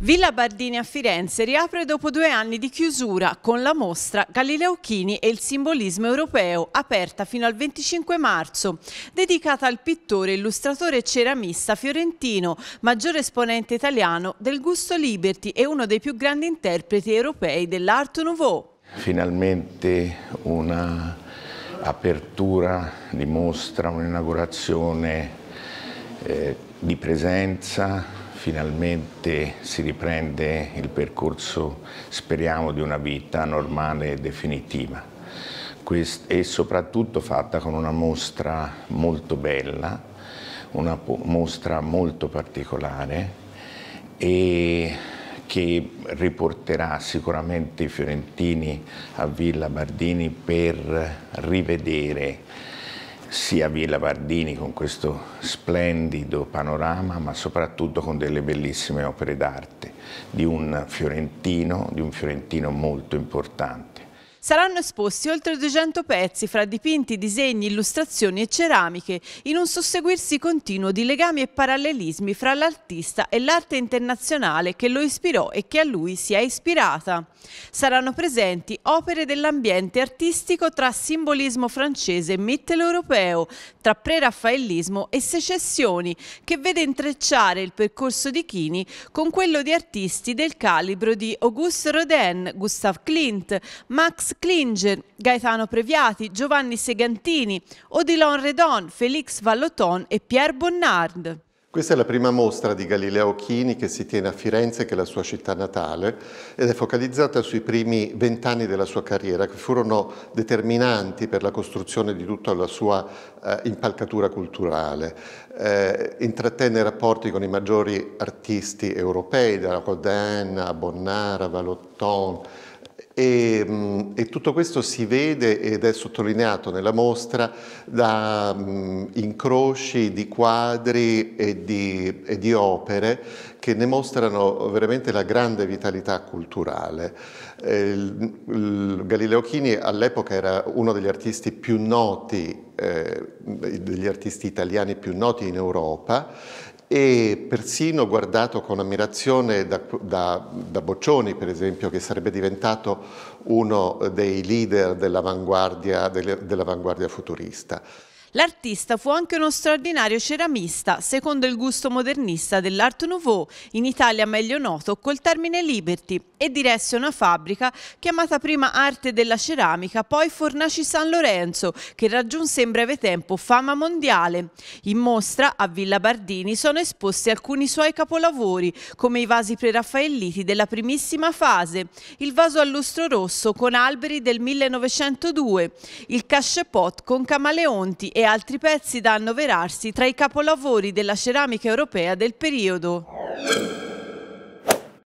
Villa Bardini a Firenze riapre dopo due anni di chiusura con la mostra Galileo Chini e il simbolismo europeo, aperta fino al 25 marzo, dedicata al pittore, illustratore e ceramista fiorentino, maggiore esponente italiano del gusto Liberty e uno dei più grandi interpreti europei dell'Art Nouveau. Finalmente una apertura di mostra, un'inaugurazione eh, di presenza finalmente si riprende il percorso, speriamo, di una vita normale e definitiva e soprattutto fatta con una mostra molto bella, una mostra molto particolare e che riporterà sicuramente i fiorentini a Villa Bardini per rivedere sia Villa Bardini con questo splendido panorama, ma soprattutto con delle bellissime opere d'arte di un fiorentino, di un fiorentino molto importante. Saranno esposti oltre 200 pezzi fra dipinti, disegni, illustrazioni e ceramiche in un susseguirsi continuo di legami e parallelismi fra l'artista e l'arte internazionale che lo ispirò e che a lui si è ispirata. Saranno presenti opere dell'ambiente artistico tra simbolismo francese e mitteleuropeo, tra preraffaellismo e secessioni, che vede intrecciare il percorso di Chini con quello di artisti del calibro di Auguste Rodin, Gustave Clint, Max Klinger, Gaetano Previati, Giovanni Segantini, Odilon Redon, Félix Vallotton e Pierre Bonnard. Questa è la prima mostra di Galileo Chini che si tiene a Firenze, che è la sua città natale, ed è focalizzata sui primi vent'anni della sua carriera, che furono determinanti per la costruzione di tutta la sua eh, impalcatura culturale. Eh, intrattenne rapporti con i maggiori artisti europei, da Rodin a Bonnard, a Valotton, e, e, tutto questo si vede ed è sottolineato nella mostra da um, incroci di quadri e di, e di, opere che ne mostrano veramente la grande vitalità culturale. Eh, il, il Galileo Chini all'epoca era uno degli artisti più noti eh, degli artisti italiani più noti in Europa e persino guardato con ammirazione da, da, da, Boccioni, per esempio, che sarebbe diventato uno dei leader dell'avanguardia dell futurista. L'artista fu anche uno straordinario ceramista, secondo il gusto modernista dell'Art Nouveau, in Italia meglio noto col termine Liberty, e diresse una fabbrica chiamata prima Arte della Ceramica, poi Fornaci San Lorenzo, che raggiunse in breve tempo fama mondiale. In mostra a Villa Bardini sono esposti alcuni suoi capolavori, come i vasi preraffaelliti della primissima fase, il vaso a lustro rosso con alberi del 1902, il cachepot con camaleonti e altri pezzi da annoverarsi tra i capolavori della ceramica europea del periodo.